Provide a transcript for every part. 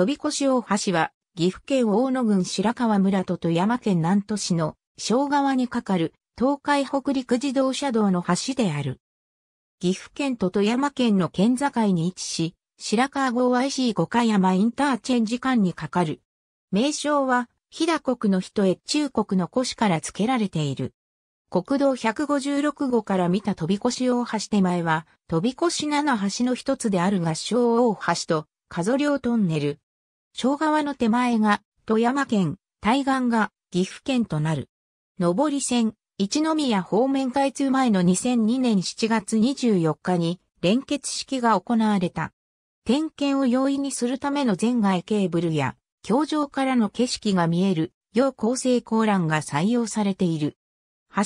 飛び越し大橋は、岐阜県大野郡白川村と富山県南都市の小川に架かる東海北陸自動車道の橋である。岐阜県と富山県の県境に位置し、白川号 IC 五日山インターチェンジ間に架かる。名称は、飛騨国の人へ中国の古市から付けられている。国道156号から見た飛び越し大橋手前は、飛び越し七橋の一つである合掌大橋と、加ゾリトンネル、小川の手前が富山県、対岸が岐阜県となる。上り線、一宮方面開通前の2002年7月24日に連結式が行われた。点検を容易にするための全外ケーブルや、橋上からの景色が見える、要構成高欄が採用されている。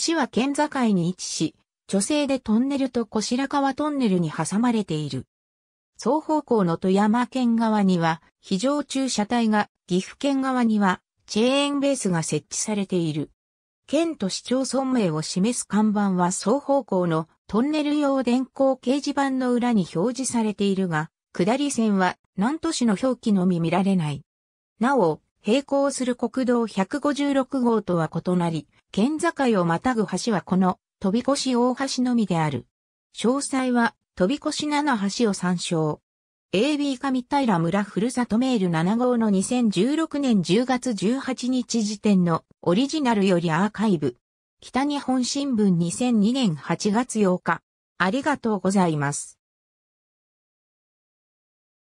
橋は県境に位置し、女性でトンネルと小白川トンネルに挟まれている。双方向の富山県側には非常駐車帯が、岐阜県側にはチェーンベースが設置されている。県と市町村名を示す看板は双方向のトンネル用電光掲示板の裏に表示されているが、下り線は南都市の表記のみ見られない。なお、並行する国道156号とは異なり、県境をまたぐ橋はこの飛び越し大橋のみである。詳細は、飛び越し7橋を参照。AB 上平村ふるさとメール7号の2016年10月18日時点のオリジナルよりアーカイブ。北日本新聞2002年8月8日。ありがとうございます。